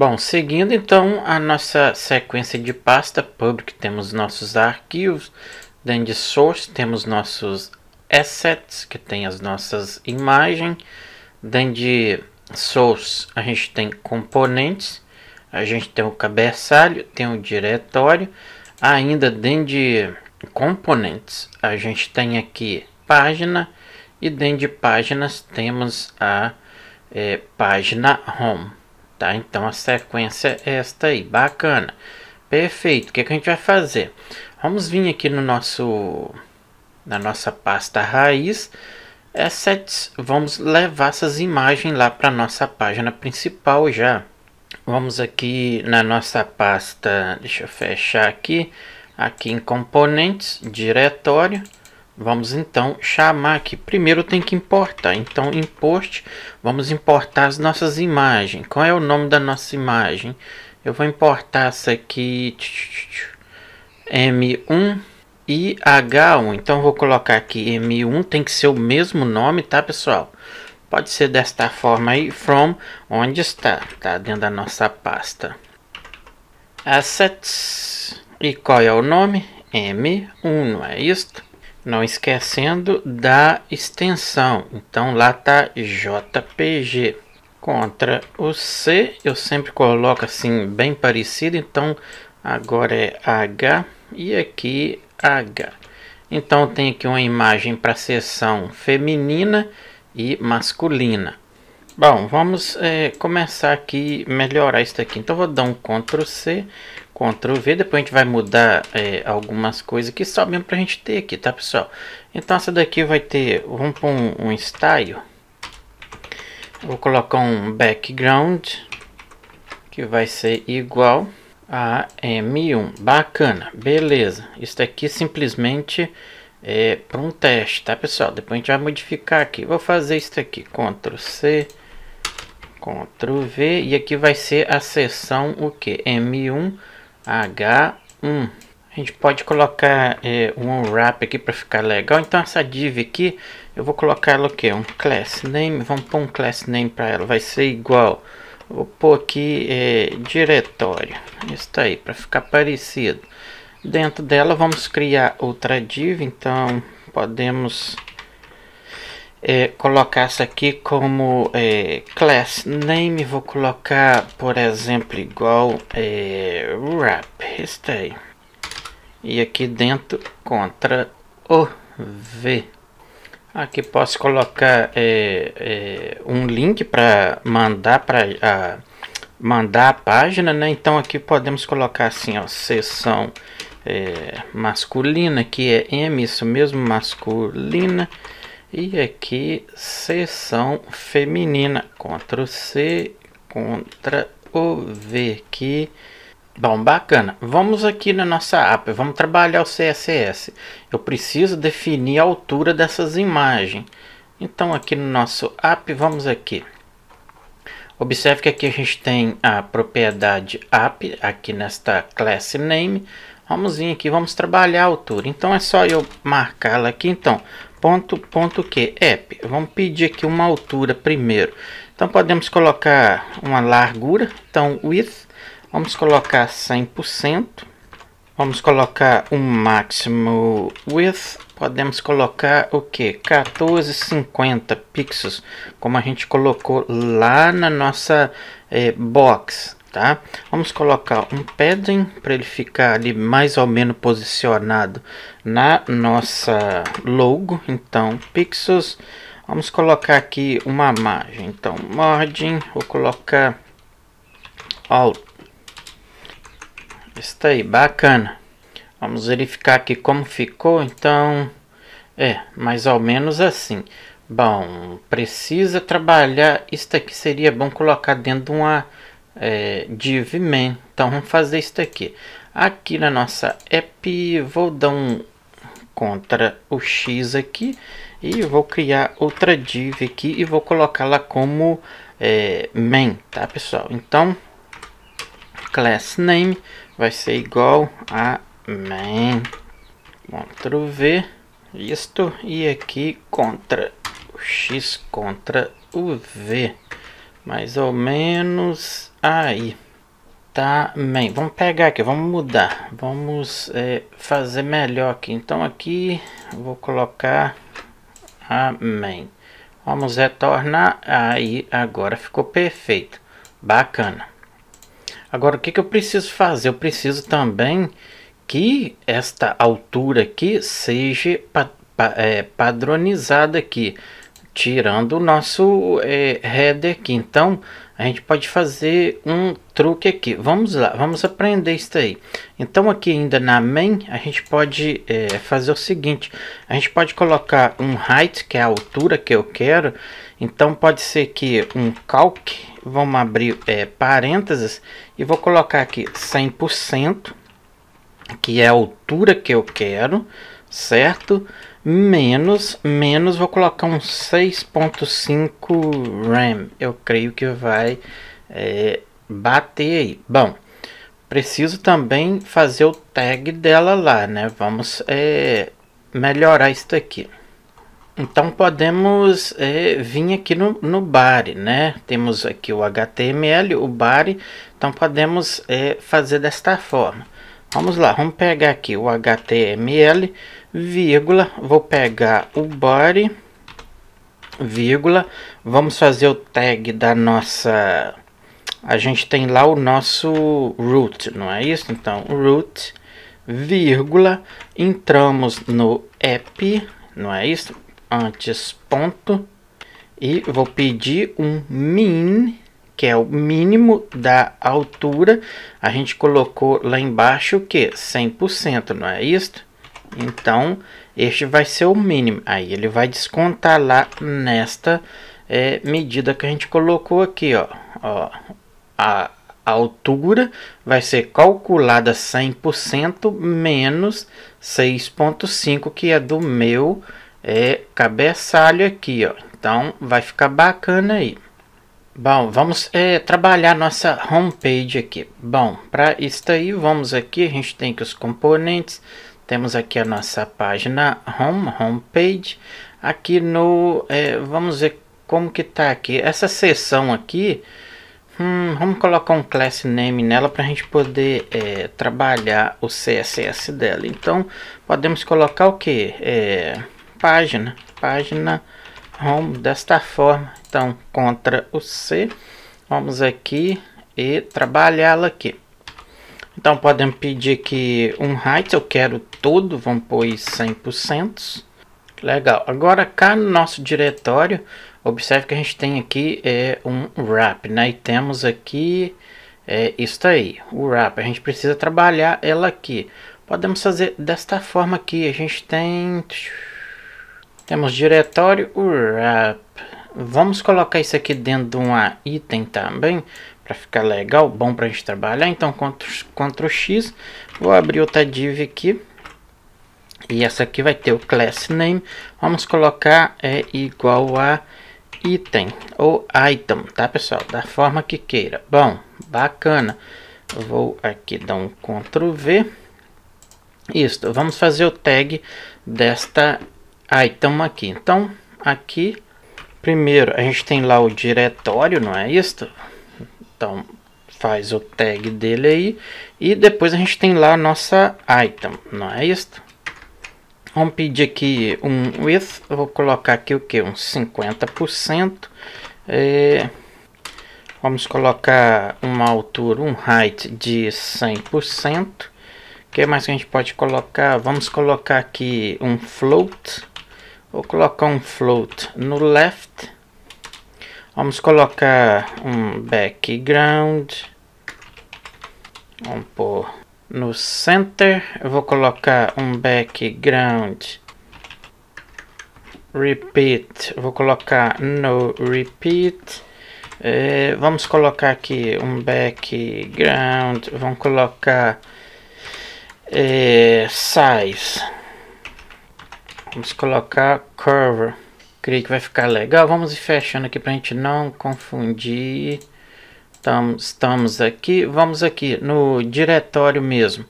Bom, seguindo então a nossa sequência de pasta public, temos nossos arquivos, dentro de source temos nossos assets, que tem as nossas imagens, dentro de source a gente tem componentes, a gente tem o cabeçalho, tem o diretório, ainda dentro de componentes a gente tem aqui página e dentro de páginas temos a é, página home tá? Então a sequência é esta aí, bacana. Perfeito, o que, é que a gente vai fazer? Vamos vir aqui no nosso, na nossa pasta raiz, assets, é vamos levar essas imagens lá para nossa página principal já. Vamos aqui na nossa pasta, deixa eu fechar aqui, aqui em componentes, diretório, Vamos então chamar aqui. Primeiro tem que importar. Então, import, vamos importar as nossas imagens. Qual é o nome da nossa imagem? Eu vou importar essa aqui. M1 e H1. Então, vou colocar aqui M1. Tem que ser o mesmo nome, tá, pessoal? Pode ser desta forma aí. From, onde está? Tá dentro da nossa pasta. Assets. E qual é o nome? M1, não é isto? Não esquecendo da extensão. Então lá está JPG. Contra o C, eu sempre coloco assim bem parecido. Então agora é H e aqui H. Então tem aqui uma imagem para seção feminina e masculina. Bom, vamos é, começar aqui melhorar isso aqui. Então vou dar um Ctrl C Ctrl V, depois a gente vai mudar é, algumas coisas aqui, só mesmo para a gente ter aqui, tá pessoal? Então essa daqui vai ter, vamos pôr um, um style, vou colocar um background, que vai ser igual a M1, bacana, beleza, isso aqui simplesmente é para um teste, tá pessoal? Depois a gente vai modificar aqui, vou fazer isso aqui, Ctrl C, Ctrl V, e aqui vai ser a seção o que? M1, H1. Hum. A gente pode colocar é, um wrap aqui para ficar legal. Então essa div aqui, eu vou colocar ela o que? Um class name. Vamos pôr um class name para ela. Vai ser igual. Vou pôr aqui é, diretório. Está aí, para ficar parecido. Dentro dela vamos criar outra div. Então podemos é, isso aqui como é, class name, vou colocar, por exemplo, igual é, wrap, stay. E aqui dentro, contra o V. Aqui posso colocar é, é um link para mandar para mandar a página, né? Então aqui podemos colocar assim, ó, seção é, masculina, que é M, isso mesmo, masculina. E aqui, seção feminina. Ctrl C, contra o V aqui. Bom, bacana. Vamos aqui na nossa app, vamos trabalhar o CSS. Eu preciso definir a altura dessas imagens. Então aqui no nosso app, vamos aqui. Observe que aqui a gente tem a propriedade app, aqui nesta class name. Vamos vir aqui, vamos trabalhar a altura. Então é só eu marcá-la aqui. Então, ponto, ponto que? app vamos pedir aqui uma altura primeiro. Então podemos colocar uma largura, então width, vamos colocar 100%. Vamos colocar um máximo width, podemos colocar o que? 1450 pixels, como a gente colocou lá na nossa eh, box tá? Vamos colocar um padding para ele ficar ali mais ou menos posicionado na nossa logo. Então, pixels. Vamos colocar aqui uma margem. Então, margin vou colocar alt. Está aí, bacana. Vamos verificar aqui como ficou. Então, é, mais ou menos assim. Bom, precisa trabalhar. Isso aqui seria bom colocar dentro de uma é, div main. Então vamos fazer isso daqui. Aqui na nossa app, vou dar um contra o x aqui e vou criar outra div aqui e vou colocá-la como é, main, tá pessoal? Então, class name vai ser igual a main, ctrl v, isto, e aqui contra o x contra o v. Mais ou menos aí. Tá bem, vamos pegar aqui, vamos mudar. Vamos é, fazer melhor aqui. Então aqui vou colocar amém. Vamos retornar. Aí agora ficou perfeito. Bacana. Agora o que, que eu preciso fazer? Eu preciso também que esta altura aqui seja pa pa é, padronizada aqui tirando o nosso é, header aqui. Então, a gente pode fazer um truque aqui. Vamos lá, vamos aprender isso aí. Então, aqui ainda na main, a gente pode é, fazer o seguinte. A gente pode colocar um height, que é a altura que eu quero. Então, pode ser que um calc, vamos abrir é, parênteses, e vou colocar aqui 100%, que é a altura que eu quero, Certo? Menos, menos, vou colocar um 6.5 RAM. Eu creio que vai é, bater aí. Bom, preciso também fazer o tag dela lá, né? Vamos é, melhorar isso aqui. Então podemos é, vir aqui no, no body, né? Temos aqui o HTML, o body. Então podemos é, fazer desta forma. Vamos lá, vamos pegar aqui o HTML, vírgula, vou pegar o body, vírgula, vamos fazer o tag da nossa... A gente tem lá o nosso root, não é isso? Então, root, vírgula, entramos no app, não é isso? Antes, ponto, e vou pedir um min que é o mínimo da altura, a gente colocou lá embaixo o que? 100%, não é isso? Então, este vai ser o mínimo. Aí ele vai descontar lá nesta é, medida que a gente colocou aqui, ó. ó a, a altura vai ser calculada 100% menos 6.5, que é do meu é, cabeçalho aqui, ó. Então, vai ficar bacana aí. Bom, vamos é, trabalhar nossa homepage aqui. Bom, para isso aí, vamos aqui, a gente tem que os componentes, temos aqui a nossa página home, homepage, aqui no, é, vamos ver como que está aqui, essa seção aqui, hum, vamos colocar um class name nela para a gente poder é, trabalhar o CSS dela, então podemos colocar o que? É, página, página Vamos desta forma. Então, contra o C. Vamos aqui e trabalhá-la aqui. Então, podemos pedir que um height, eu quero tudo, vamos pôr 100%. Legal. Agora, cá no nosso diretório, observe que a gente tem aqui é, um wrap, né? E temos aqui é, isso aí, o wrap. A gente precisa trabalhar ela aqui. Podemos fazer desta forma aqui. A gente tem... Temos diretório wrap. Vamos colocar isso aqui dentro de um item também, para ficar legal, bom para a gente trabalhar. Então, Ctrl X, vou abrir outra div aqui. E essa aqui vai ter o class name. Vamos colocar é igual a item ou item, tá pessoal? Da forma que queira. Bom, bacana. Vou aqui dar um Ctrl V. Isto, vamos fazer o tag desta Aí, ah, estamos aqui. Então, aqui, primeiro, a gente tem lá o diretório, não é isto? Então, faz o tag dele aí. E depois a gente tem lá a nossa item, não é isto? Vamos pedir aqui um width, vou colocar aqui o que? Uns 50%. É, vamos colocar uma altura, um height de 100%. O que mais que a gente pode colocar? Vamos colocar aqui um float. Vou colocar um float no left. Vamos colocar um background. Vamos pôr no center. Eu vou colocar um background repeat. Vou colocar no repeat. É, vamos colocar aqui um background. Vamos colocar é, size. Vamos colocar curve. Creio que vai ficar legal. Vamos fechando aqui para a gente não confundir. Então, estamos aqui. Vamos aqui no diretório mesmo.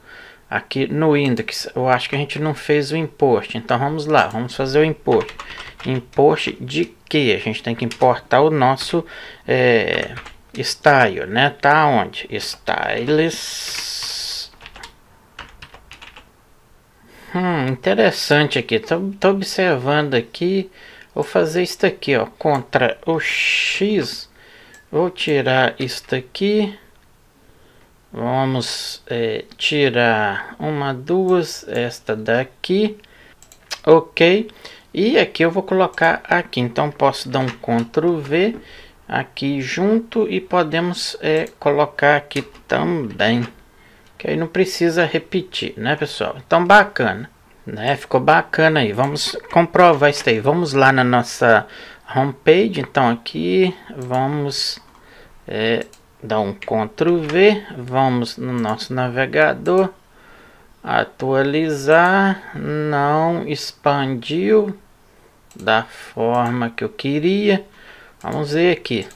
Aqui no index. Eu acho que a gente não fez o import. Então vamos lá. Vamos fazer o import. Import de que? A gente tem que importar o nosso é, style, né? Tá onde? Styles Hum, interessante aqui. Tô, tô observando aqui. Vou fazer isso aqui, ó. Contra o X. Vou tirar isto aqui. Vamos é, tirar uma, duas, esta daqui. Ok. E aqui eu vou colocar aqui. Então posso dar um Ctrl V aqui junto e podemos é, colocar aqui também. Que aí não precisa repetir, né, pessoal? Então, bacana. Né? Ficou bacana aí. Vamos comprovar isso aí. Vamos lá na nossa homepage. Então, aqui vamos é, dar um Ctrl V. Vamos no nosso navegador. Atualizar. Não expandiu da forma que eu queria. Vamos ver aqui.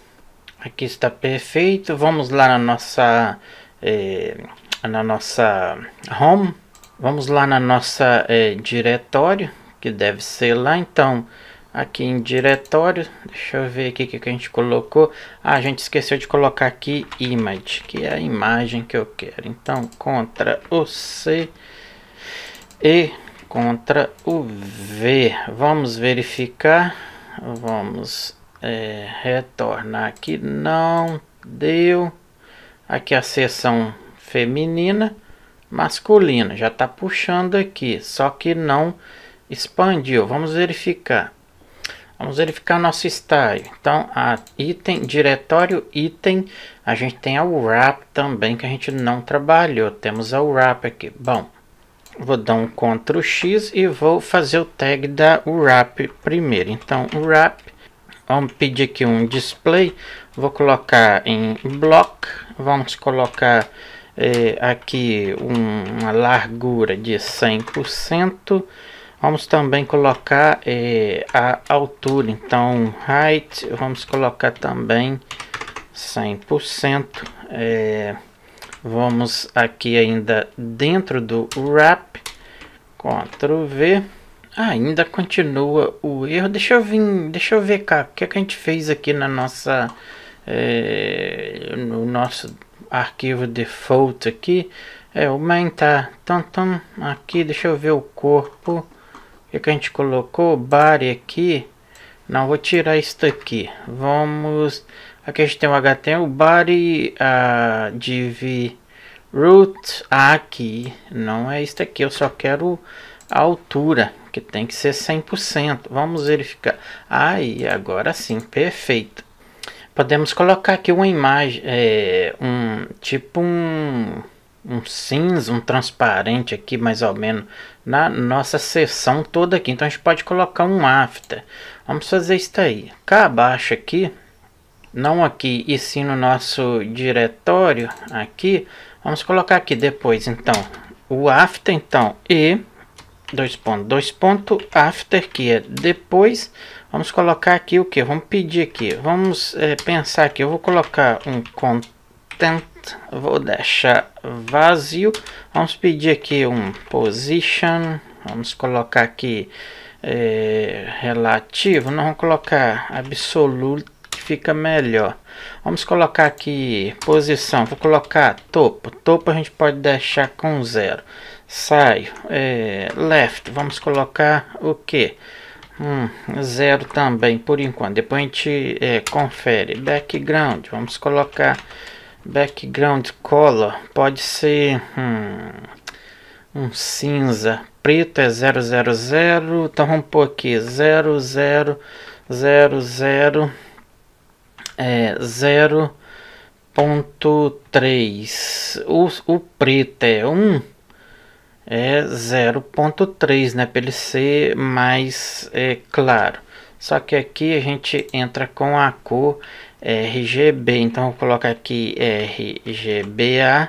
Aqui está perfeito. Vamos lá na nossa... É, na nossa home. Vamos lá na nossa é, diretório, que deve ser lá. Então, aqui em diretório, deixa eu ver aqui o que, que a gente colocou. Ah, a gente esqueceu de colocar aqui image, que é a imagem que eu quero. Então, contra o C e contra o V. Vamos verificar. Vamos é, retornar aqui. Não deu. Aqui a sessão feminina, masculina. Já está puxando aqui, só que não expandiu. Vamos verificar. Vamos verificar nosso style. Então, a item, diretório item, a gente tem a wrap também que a gente não trabalhou. Temos a wrap aqui. Bom, vou dar um Ctrl X e vou fazer o tag da wrap primeiro. Então, wrap, vamos pedir aqui um display. Vou colocar em block, vamos colocar é, aqui um, uma largura de 100%. Vamos também colocar é, a altura, então height, vamos colocar também 100%. É, vamos aqui ainda dentro do wrap, Ctrl V. Ah, ainda continua o erro, deixa eu, vir, deixa eu ver cá, o que, é que a gente fez aqui na nossa, é, no nosso arquivo default aqui. É, o main tá. Então, aqui, deixa eu ver o corpo. O que, a gente colocou? body aqui. Não, vou tirar isso daqui. Vamos. Aqui a gente tem o HTML, o body, a div root. Ah, aqui. Não é isso aqui. Eu só quero a altura, que tem que ser 100%. Vamos verificar. Aí, agora sim, perfeito. Podemos colocar aqui uma imagem, é, um tipo um, um cinza, um transparente aqui mais ou menos na nossa seção toda aqui. Então a gente pode colocar um after. Vamos fazer isso aí. Cá abaixo aqui, não aqui e sim no nosso diretório aqui. Vamos colocar aqui depois então o after então e dois pontos, dois ponto after que é depois Vamos colocar aqui o que? Vamos pedir aqui. Vamos é, pensar aqui. Eu vou colocar um content. Vou deixar vazio. Vamos pedir aqui um position. Vamos colocar aqui é, relativo. Não vamos colocar absoluto fica melhor. Vamos colocar aqui posição, vou colocar topo. Topo a gente pode deixar com zero. Saio, é, left, vamos colocar o que? Hum, zero também, por enquanto. Depois a gente é, confere. Background, vamos colocar background color. Pode ser hum, um cinza. Preto é 000, então vamos pôr aqui 0000 é 0.3. O, o preto é 1. Um, é 0.3, né, para ele ser mais é, claro. Só que aqui a gente entra com a cor é, RGB, então vou colocar aqui é, RGBA,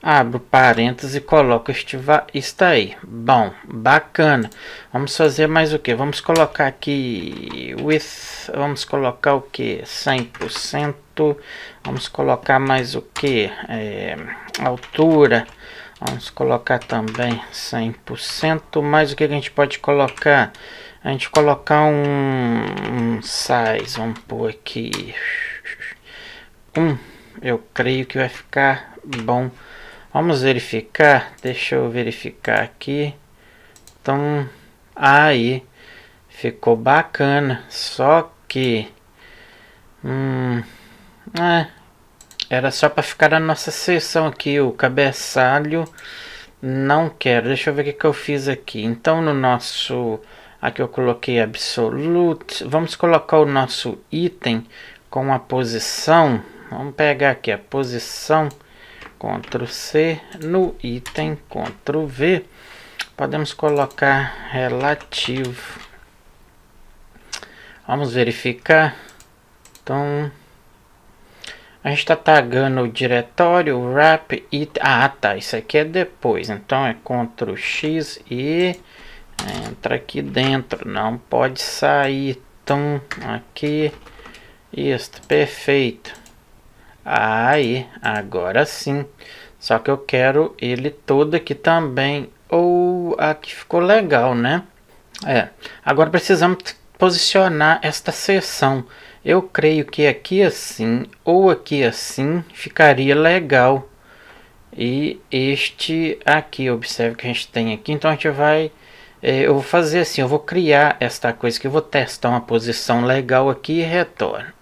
abro parênteses e coloco estivar, está aí. Bom, bacana. Vamos fazer mais o que? Vamos colocar aqui with, vamos colocar o que? 100%, vamos colocar mais o que? É, altura Vamos colocar também 100%, mas o que a gente pode colocar? A gente colocar um, um size, vamos por aqui, um, eu creio que vai ficar bom. Vamos verificar, deixa eu verificar aqui. Então, aí, ficou bacana, só que, hum, é, era só para ficar a nossa sessão aqui, o cabeçalho não quero. Deixa eu ver o que, que eu fiz aqui. Então no nosso, aqui eu coloquei absolute. Vamos colocar o nosso item com a posição. Vamos pegar aqui a posição, Ctrl C, no item, Ctrl V. Podemos colocar relativo. Vamos verificar. Então... A gente está tagando o diretório, o wrap e... Ah, tá. Isso aqui é depois. Então é Ctrl X e... Entra aqui dentro. Não pode sair. Tum. Aqui. Isso. Perfeito. Aí. Agora sim. Só que eu quero ele todo aqui também. Ou... Oh, aqui ficou legal, né? É. Agora precisamos posicionar esta seção. Eu creio que aqui assim ou aqui assim ficaria legal. E este aqui, observe que a gente tem aqui. Então a gente vai, é, eu vou fazer assim, eu vou criar esta coisa que eu vou testar uma posição legal aqui e retorno.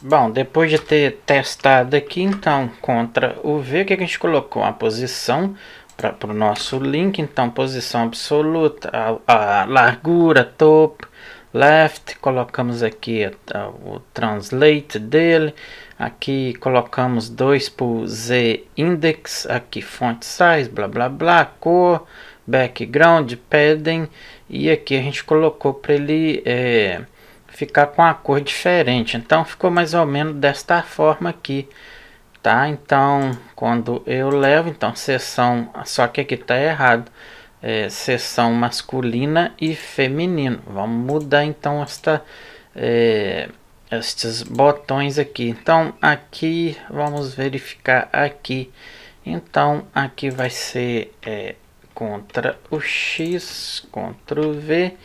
Bom, depois de ter testado aqui, então, contra o V, o que, é que a gente colocou? a posição para o nosso link, então, posição absoluta, a, a largura, topo, left, colocamos aqui o translate dele, aqui colocamos 2 por z index, aqui font size, blá blá blá, cor, background, padding e aqui a gente colocou para ele é, ficar com a cor diferente, então ficou mais ou menos desta forma aqui. Tá? Então, quando eu levo, então, sessão, só que aqui está errado é, seção masculina e feminino. Vamos mudar então esta, é, estes botões aqui. Então aqui vamos verificar aqui. Então aqui vai ser é, contra o X, o V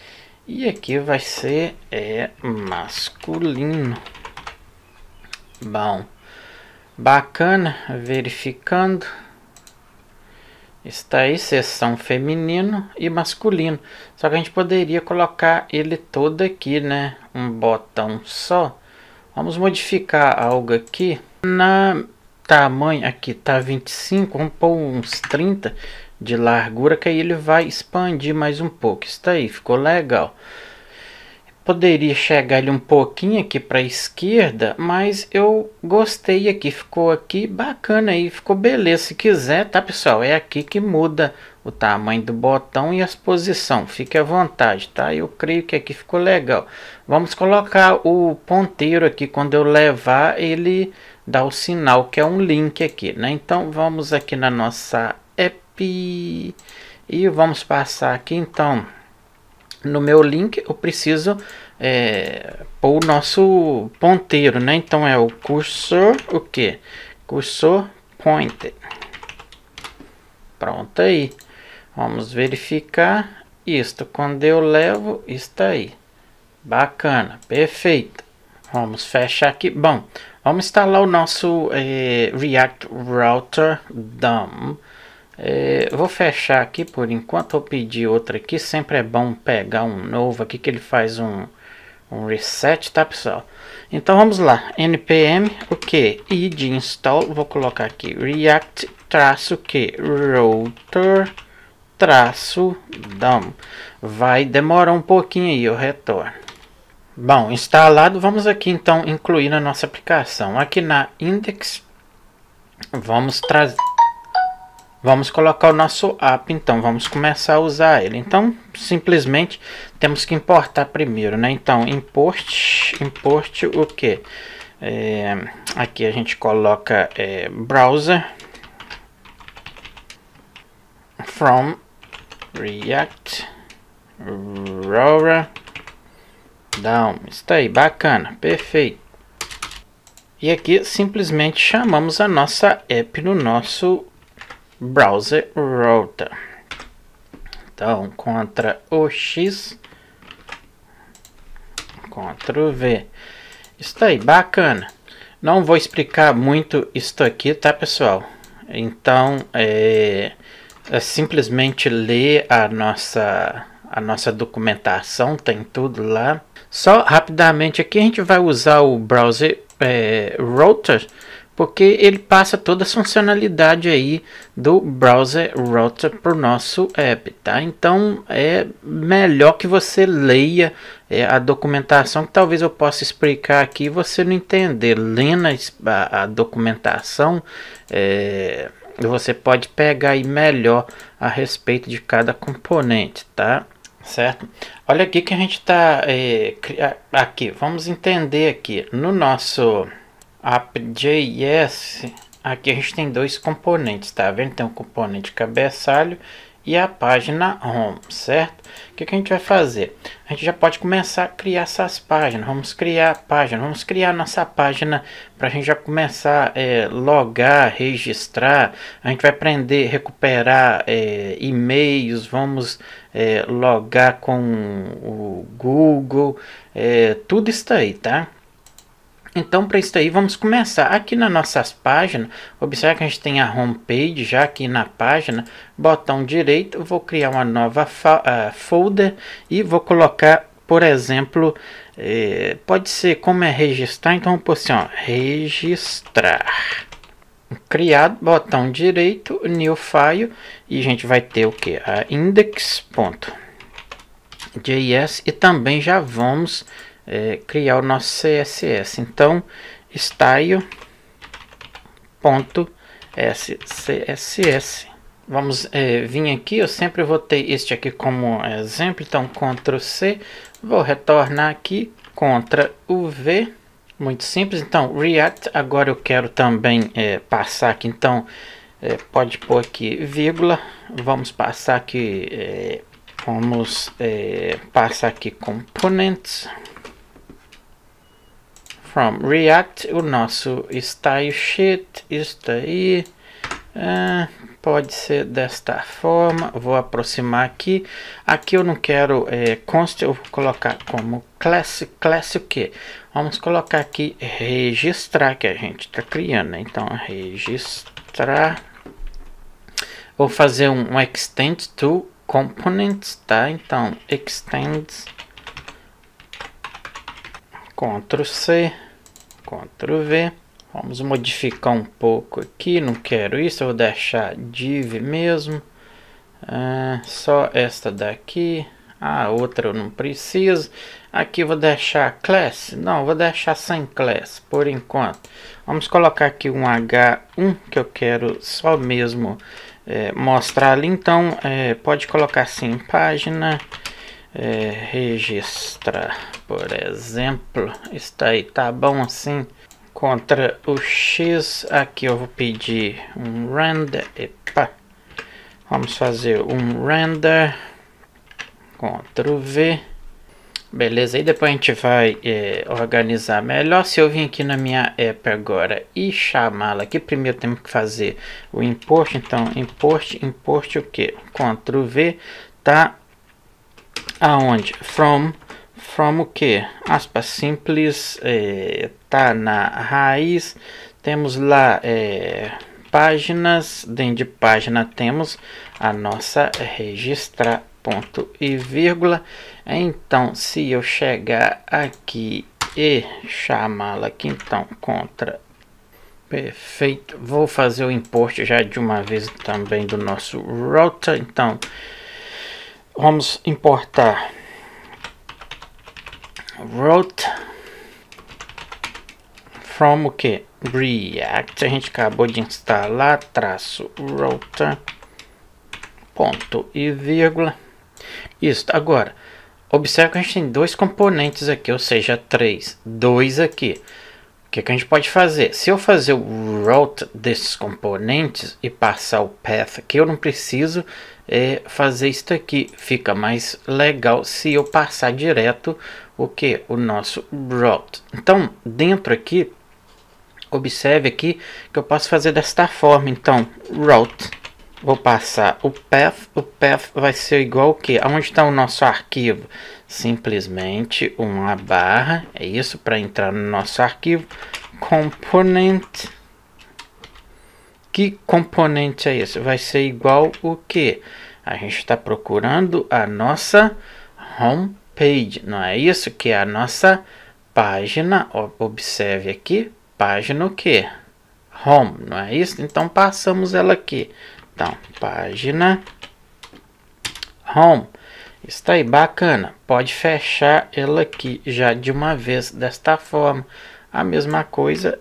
e aqui vai ser é, masculino. Bom, bacana, verificando. Está aí seção feminino e masculino. Só que a gente poderia colocar ele todo aqui, né? Um botão só. Vamos modificar algo aqui. Na tamanho aqui tá 25, vamos pôr uns 30 de largura, que aí ele vai expandir mais um pouco. Está aí, ficou legal. Poderia chegar ele um pouquinho aqui para a esquerda, mas eu gostei aqui, ficou aqui bacana aí, ficou beleza. Se quiser, tá pessoal, é aqui que muda o tamanho do botão e a posição, fique à vontade, tá? Eu creio que aqui ficou legal. Vamos colocar o ponteiro aqui, quando eu levar ele dá o sinal que é um link aqui, né? Então vamos aqui na nossa app e vamos passar aqui então no meu link eu preciso é, pôr o nosso ponteiro, né? Então é o cursor, o que? Cursor pointer. Pronto aí. Vamos verificar isto. Quando eu levo, está aí. Bacana, perfeito. Vamos fechar aqui. Bom, vamos instalar o nosso é, React Router DOM. É, vou fechar aqui por enquanto, vou pedir outra aqui, sempre é bom pegar um novo aqui que ele faz um, um reset, tá pessoal? Então vamos lá, npm o que? de install, vou colocar aqui react traço que? router traço dom. Vai demorar um pouquinho aí, eu retorno. Bom, instalado, vamos aqui então incluir na nossa aplicação. Aqui na index, vamos trazer Vamos colocar o nosso app, então vamos começar a usar ele. Então, simplesmente temos que importar primeiro, né? Então, import, import o quê? É, aqui a gente coloca é, browser from React Aurora Down. Está aí, bacana, perfeito. E aqui simplesmente chamamos a nossa app no nosso browser router. Então, contra o X, contra o V. Isso aí, bacana. Não vou explicar muito isso aqui, tá, pessoal? Então, é, é simplesmente ler a nossa, a nossa documentação, tem tudo lá. Só rapidamente aqui a gente vai usar o browser é, router porque ele passa toda a funcionalidade aí do browser router para o nosso app, tá? Então é melhor que você leia é, a documentação, que talvez eu possa explicar aqui e você não entender. Lendo a, a documentação, é, você pode pegar aí melhor a respeito de cada componente, tá? certo? Olha aqui que a gente está é, aqui, vamos entender aqui no nosso app.js, aqui a gente tem dois componentes, tá vendo? Tem o um componente cabeçalho e a página home, certo? O que, que, a gente vai fazer? A gente já pode começar a criar essas páginas. Vamos criar a página, vamos criar nossa página para a gente já começar a é, logar, registrar. A gente vai aprender recuperar é, e-mails, vamos é, logar com o Google, é, tudo isso aí, tá? Então, para isso aí, vamos começar. Aqui nas nossas páginas, observe que a gente tem a homepage, já aqui na página, botão direito, vou criar uma nova uh, folder e vou colocar, por exemplo, eh, pode ser como é registrar, então vou pôr assim, ó, registrar. Criado, botão direito, new file, e a gente vai ter o que? A index.js e também já vamos é, criar o nosso CSS. Então, style.scss. Vamos é, vir aqui, eu sempre votei este aqui como exemplo, então Ctrl C, vou retornar aqui, Ctrl V, muito simples, então React, agora eu quero também é, passar aqui, então é, pode pôr aqui vírgula, vamos passar aqui, é, vamos é, passar aqui componentes, from React, o nosso style sheet, isto aí, ah, pode ser desta forma, vou aproximar aqui, aqui eu não quero é, const, eu vou colocar como class, class o que? Vamos colocar aqui registrar, que a gente está criando, né? então registrar, vou fazer um, um extend to components, tá? Então, extend Ctrl C, Ctrl V. Vamos modificar um pouco aqui, não quero isso, eu vou deixar div mesmo. Ah, só esta daqui, a outra eu não preciso. Aqui vou deixar class, não, vou deixar sem class por enquanto. Vamos colocar aqui um H1 que eu quero só mesmo é, mostrar ali, então é, pode colocar assim, página é, registrar, por exemplo, está aí, tá bom assim, contra o X, aqui eu vou pedir um render, epa, vamos fazer um render, Ctrl V, beleza, e depois a gente vai é, organizar melhor, se eu vir aqui na minha app agora e chamá-la aqui, primeiro temos que fazer o import, então import, import o que? Ctrl V, tá Aonde? From. From o que? Aspas simples. É, tá na raiz. Temos lá é, páginas. Dentro de página temos a nossa registrar ponto e vírgula. Então, se eu chegar aqui e chamá-la aqui, então, contra. Perfeito. Vou fazer o import já de uma vez também do nosso router. Então, Vamos importar wrote from o que? React. A gente acabou de instalar traço router ponto e vírgula. Isso. Agora, observe que a gente tem dois componentes aqui, ou seja, três, dois aqui. O que, é que a gente pode fazer? Se eu fazer o route desses componentes e passar o path aqui, eu não preciso é, fazer isso aqui. Fica mais legal se eu passar direto o que? O nosso route. Então, dentro aqui, observe aqui que eu posso fazer desta forma. Então, route, vou passar o path, o path vai ser igual o que? Aonde está o nosso arquivo? Simplesmente uma barra, é isso, para entrar no nosso arquivo, component que componente é esse? Vai ser igual o que? A gente está procurando a nossa home page, não é isso? Que é a nossa página. Observe aqui, página o que? Home, não é isso? Então passamos ela aqui. Então, página home. Está aí, bacana. Pode fechar ela aqui já de uma vez desta forma. A mesma coisa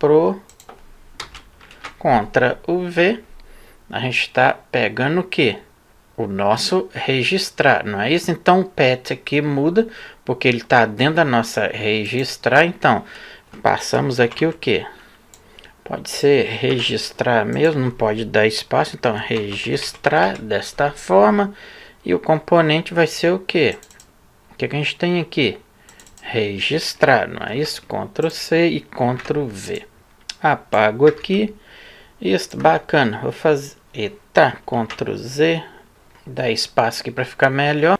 pro contra o V, a gente está pegando o quê? O nosso registrar, não é isso? Então o pet aqui muda, porque ele está dentro da nossa registrar. Então, passamos aqui o quê? Pode ser registrar mesmo, não pode dar espaço. Então, registrar desta forma. E o componente vai ser o quê? O que, que a gente tem aqui? Registrar, não é isso? Ctrl C e Ctrl V. Apago aqui isso, bacana. Vou fazer... Eita, Ctrl Z. Dá espaço aqui para ficar melhor.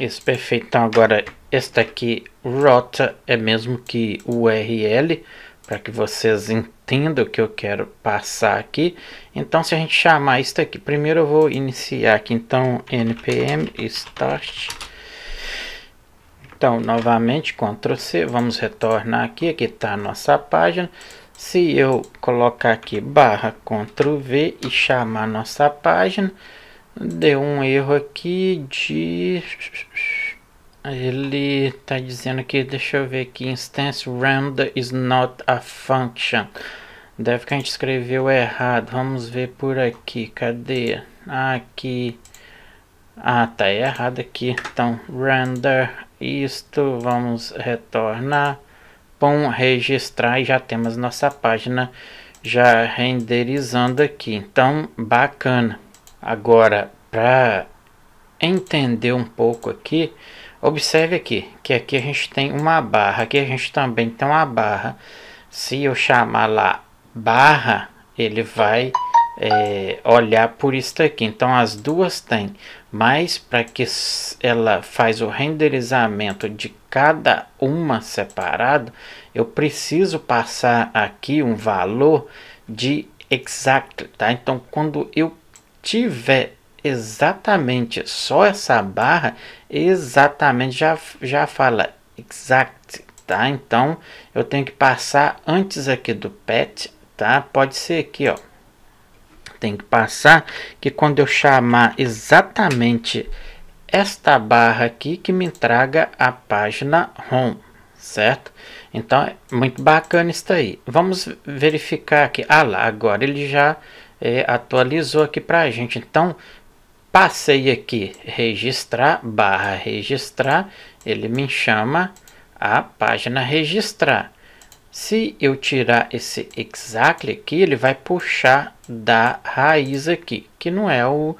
Isso, perfeito. Então agora esta aqui, rota, é mesmo que URL, para que vocês entendam o que eu quero passar aqui. Então se a gente chamar isso aqui, primeiro eu vou iniciar aqui, então npm start. Então novamente Ctrl C, vamos retornar aqui, aqui está a nossa página. Se eu colocar aqui barra Ctrl V e chamar nossa página, deu um erro aqui de... Ele tá dizendo que, deixa eu ver aqui, instance render is not a function. Deve que a gente escreveu errado, vamos ver por aqui, cadê? Aqui. Ah, tá errado aqui, então render isto, vamos retornar com registrar e já temos nossa página já renderizando aqui. Então, bacana. Agora, para entender um pouco aqui, observe aqui, que aqui a gente tem uma barra, aqui a gente também tem uma barra. Se eu chamar lá barra, ele vai é, olhar por isso aqui. Então, as duas têm mas para que ela faz o renderizamento de cada uma separado, eu preciso passar aqui um valor de exact, tá? Então, quando eu tiver exatamente só essa barra, exatamente já, já fala exact, tá? Então, eu tenho que passar antes aqui do pet, tá? Pode ser aqui, ó tem que passar, que quando eu chamar exatamente esta barra aqui, que me traga a página home, certo? Então, é muito bacana isso aí. Vamos verificar aqui. Ah lá, agora ele já é, atualizou aqui para a gente. Então, passei aqui, registrar, barra registrar, ele me chama a página registrar. Se eu tirar esse exactly aqui, ele vai puxar da raiz aqui, que não é o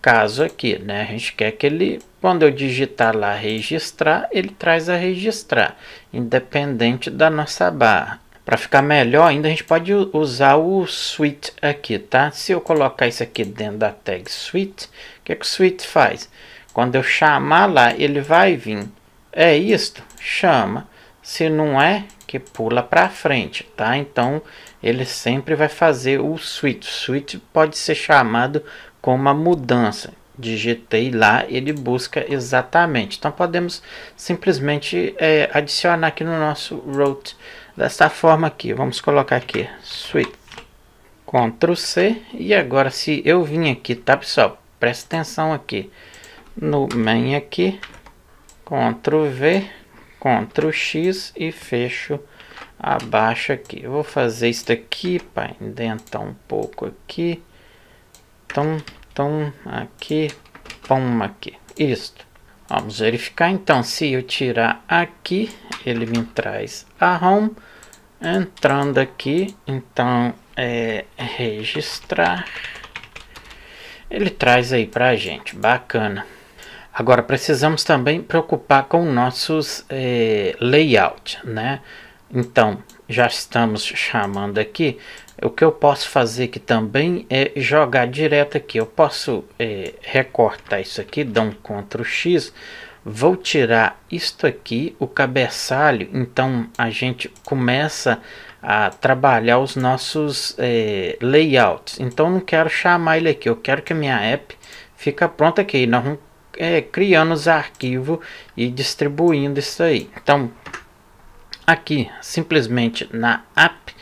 caso aqui, né? A gente quer que ele, quando eu digitar lá registrar, ele traz a registrar, independente da nossa barra. Para ficar melhor ainda, a gente pode usar o suite aqui, tá? Se eu colocar isso aqui dentro da tag suite, o que, é que o suite faz? Quando eu chamar lá, ele vai vir. É isto? Chama se não é que pula para frente, tá? Então ele sempre vai fazer o switch. Switch pode ser chamado como uma mudança. Digitei lá, ele busca exatamente. Então podemos simplesmente é, adicionar aqui no nosso route dessa forma aqui. Vamos colocar aqui switch. Ctrl C e agora se eu vim aqui, tá pessoal? Presta atenção aqui no main aqui, Ctrl V CTRL X e fecho abaixo aqui. Eu vou fazer isso daqui para indentar um pouco aqui. Tom, tom, aqui, pom aqui. Isto. Vamos verificar então se eu tirar aqui, ele me traz a home. Entrando aqui, então é registrar. Ele traz aí para a gente, bacana. Agora, precisamos também preocupar com nossos eh, layout, né? Então, já estamos chamando aqui, o que eu posso fazer aqui também é jogar direto aqui. Eu posso eh, recortar isso aqui, dar um Ctrl X, vou tirar isto aqui, o cabeçalho, então a gente começa a trabalhar os nossos eh, layouts. Então, não quero chamar ele aqui, eu quero que a minha app fica pronta aqui. Nós vamos é, criando os arquivos e distribuindo isso aí. Então, aqui, simplesmente na app,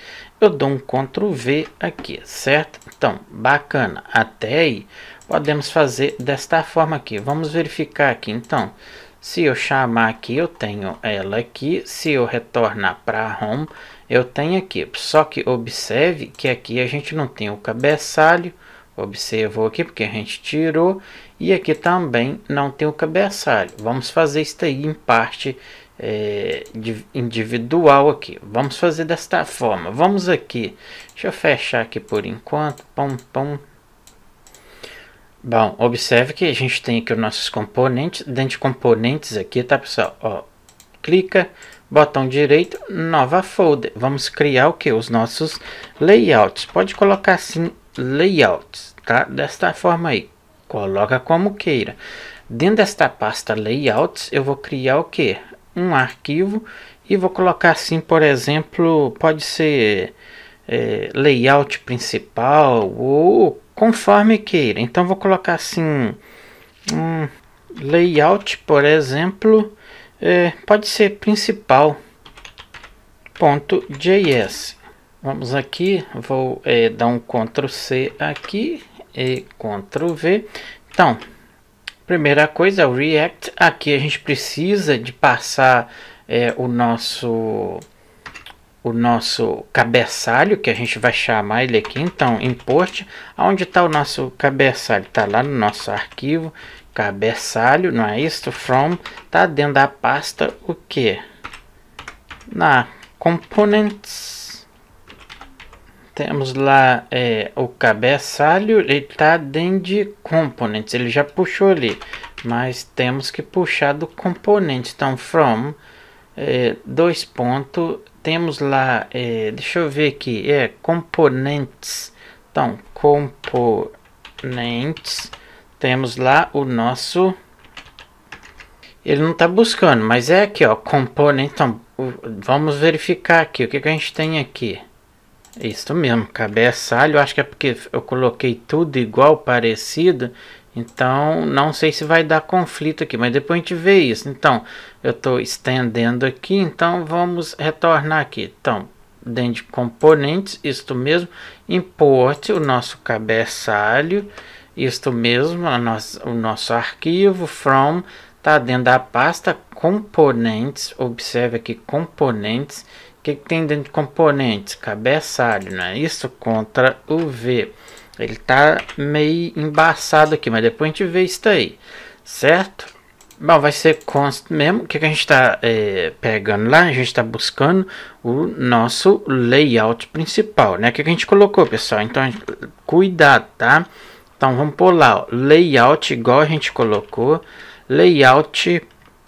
eu dou um Ctrl V aqui, certo? Então, bacana. Até aí, podemos fazer desta forma aqui. Vamos verificar aqui, então. Se eu chamar aqui, eu tenho ela aqui. Se eu retornar para Home, eu tenho aqui. Só que observe que aqui a gente não tem o cabeçalho. Observou aqui porque a gente tirou. E aqui também não tem o cabeçalho. Vamos fazer isso aí em parte é, individual aqui. Vamos fazer desta forma. Vamos aqui. Deixa eu fechar aqui por enquanto. Pum, pum. Bom, observe que a gente tem aqui os nossos componentes. Dentro de componentes aqui, tá pessoal? Ó, clica, botão direito, nova folder. Vamos criar o que? Os nossos layouts. Pode colocar assim, layouts, tá? Desta forma aí coloca como queira. Dentro desta pasta layouts eu vou criar o que? Um arquivo e vou colocar assim, por exemplo, pode ser é, layout principal ou conforme queira. Então vou colocar assim, um layout, por exemplo, é, pode ser principal. Ponto .js. Vamos aqui, vou é, dar um Ctrl C aqui e Ctrl V. Então, primeira coisa é o React. Aqui a gente precisa de passar é, o nosso o nosso cabeçalho, que a gente vai chamar ele aqui, então, import, onde está o nosso cabeçalho? Está lá no nosso arquivo, cabeçalho, não é isso? From, está dentro da pasta o que? Na components, temos lá é, o cabeçalho, ele está dentro de components, ele já puxou ali, mas temos que puxar do componente. Então, from, é, dois pontos, temos lá, é, deixa eu ver aqui, é componentes. Então, componentes, temos lá o nosso... Ele não está buscando, mas é aqui, ó, component. Então, vamos verificar aqui o que, que a gente tem aqui. Isso mesmo, cabeçalho, acho que é porque eu coloquei tudo igual, parecido, então não sei se vai dar conflito aqui, mas depois a gente vê isso. Então, eu estou estendendo aqui, então vamos retornar aqui. Então, dentro de componentes, isto mesmo, import o nosso cabeçalho, isto mesmo, a nossa, o nosso arquivo from, está dentro da pasta componentes, observe aqui componentes, componentes, que, que tem dentro de componentes? Cabeçalho, né? Isso contra o V. Ele tá meio embaçado aqui, mas depois a gente vê isso aí, certo? Bom, vai ser const mesmo. O que, que a gente está é, eh, pegando lá? A gente está buscando o nosso layout principal, né? O que, que a gente colocou, pessoal? Então, cuidado, tá? Então, vamos pôr lá, ó, layout igual a gente colocou. Layout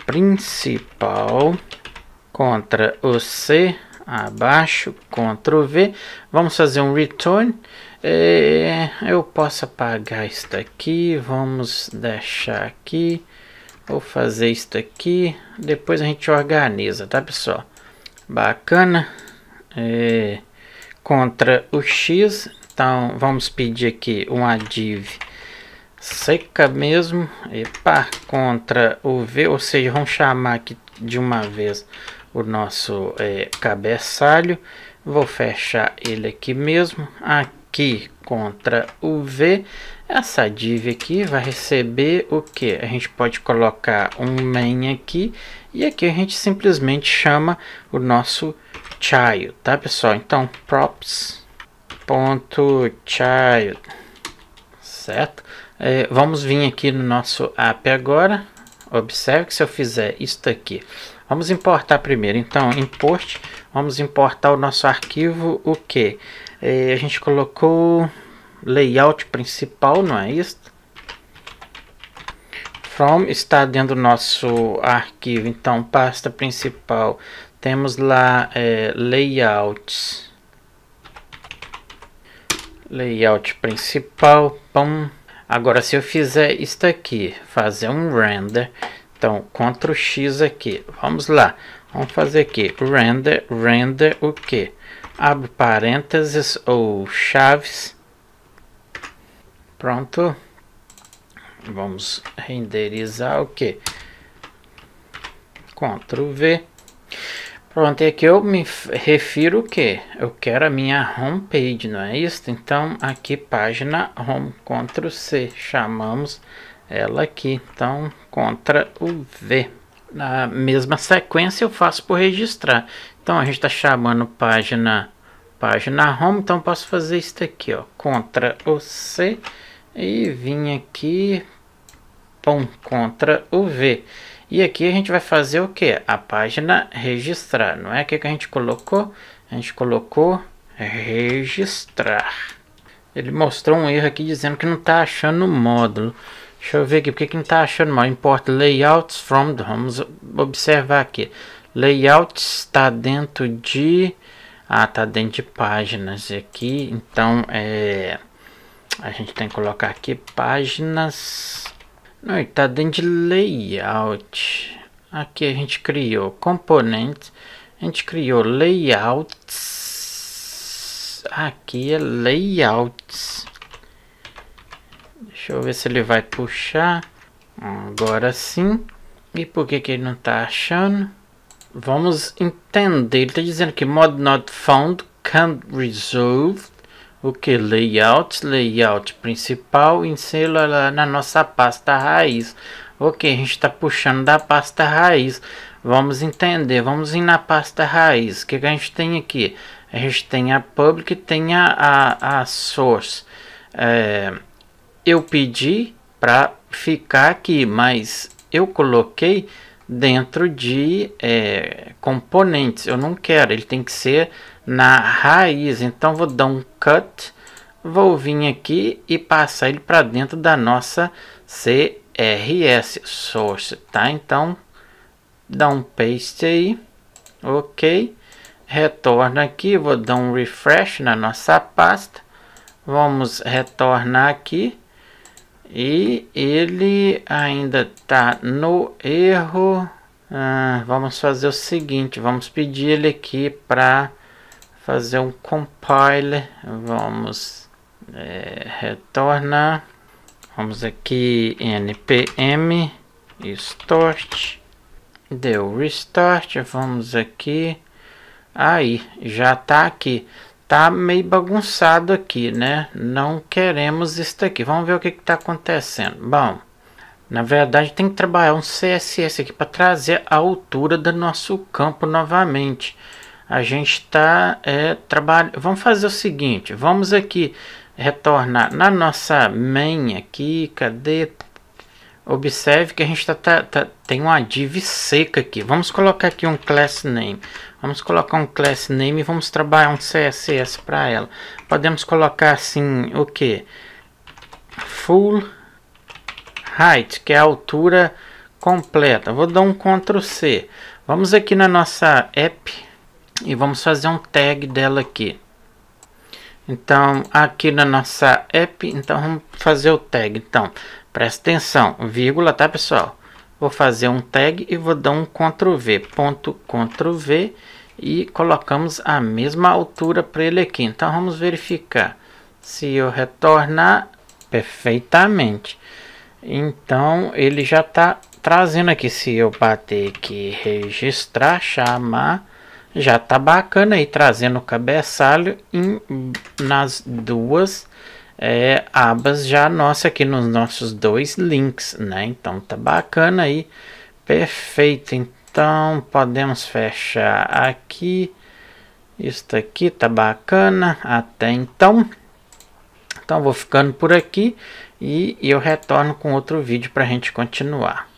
principal contra o C abaixo, Ctrl V. Vamos fazer um return. É, eu posso apagar isso aqui vamos deixar aqui. Vou fazer isso aqui depois a gente organiza, tá pessoal? Bacana. É, contra o X, então vamos pedir aqui uma div seca mesmo. Epa, contra o V, ou seja, vamos chamar aqui de uma vez o nosso é, cabeçalho. Vou fechar ele aqui mesmo, aqui contra o V. Essa div aqui vai receber o que? A gente pode colocar um main aqui e aqui a gente simplesmente chama o nosso child, tá pessoal? Então props.child, certo? É, vamos vir aqui no nosso app agora. Observe que se eu fizer isto aqui, Vamos importar primeiro. Então, import, vamos importar o nosso arquivo, o que? É, a gente colocou layout principal, não é isso? From está dentro do nosso arquivo, então pasta principal. Temos lá é, layouts layout principal, pum. Agora se eu fizer isto aqui, fazer um render então, Ctrl X aqui. Vamos lá. Vamos fazer aqui. Render, render o que? Abre parênteses ou chaves. Pronto. Vamos renderizar o que? Ctrl V. Pronto, e aqui eu me refiro o que? Eu quero a minha homepage, não é isso? Então, aqui página home, Ctrl C, chamamos ela aqui. Então, contra o V. Na mesma sequência eu faço por registrar. Então a gente está chamando página página home, então posso fazer isso aqui, ó, contra o C e vim aqui, pum, contra o V. E aqui a gente vai fazer o que? A página registrar, não é aqui que a gente colocou? A gente colocou registrar. Ele mostrou um erro aqui dizendo que não está achando o módulo. Deixa eu ver aqui, porque que não é está achando mal? Importa layouts from, vamos observar aqui. Layouts está dentro de... Ah, tá dentro de páginas aqui, então é... A gente tem que colocar aqui páginas... Não, está dentro de layout. Aqui a gente criou componentes, a gente criou layouts. Aqui é layouts. Deixa eu ver se ele vai puxar. Agora sim. E por que, que ele não está achando? Vamos entender. Ele está dizendo que mod not found, can't resolve. O que? Layout, layout principal, insela é na nossa pasta raiz. Ok, a gente está puxando da pasta raiz. Vamos entender, vamos ir na pasta raiz. O que, que a gente tem aqui? A gente tem a public e tem a, a, a source. É, eu pedi para ficar aqui, mas eu coloquei dentro de é, componentes. Eu não quero, ele tem que ser na raiz. Então vou dar um cut, vou vir aqui e passar ele para dentro da nossa CRS source, tá? Então dá um paste aí, ok? Retorna aqui, vou dar um refresh na nossa pasta. Vamos retornar aqui e ele ainda está no erro. Ah, vamos fazer o seguinte, vamos pedir ele aqui para fazer um compile. Vamos é, retornar. Vamos aqui npm start. Deu restart. Vamos aqui. Aí, já está aqui tá meio bagunçado aqui, né? Não queremos isso daqui. Vamos ver o que está acontecendo. Bom, na verdade tem que trabalhar um CSS aqui para trazer a altura do nosso campo novamente. A gente está é, trabalhando... Vamos fazer o seguinte, vamos aqui retornar na nossa main aqui, cadê? Observe que a gente tá, tá, tá, tem uma div seca aqui. Vamos colocar aqui um class name. Vamos colocar um class name e vamos trabalhar um CSS para ela. Podemos colocar assim, o que? Full height, que é a altura completa. Vou dar um Ctrl C. Vamos aqui na nossa app e vamos fazer um tag dela aqui. Então, aqui na nossa app, então vamos fazer o tag. Então, Presta atenção, vírgula, tá pessoal? Vou fazer um tag e vou dar um Ctrl V, ponto Ctrl V e colocamos a mesma altura para ele aqui. Então vamos verificar se eu retornar perfeitamente. Então ele já está trazendo aqui. Se eu bater aqui registrar, chamar, já tá bacana aí trazendo o cabeçalho em, nas duas é, abas já nossa aqui nos nossos dois links, né? Então tá bacana aí, perfeito. Então podemos fechar aqui. Isso aqui tá bacana até então. Então vou ficando por aqui e eu retorno com outro vídeo para a gente continuar.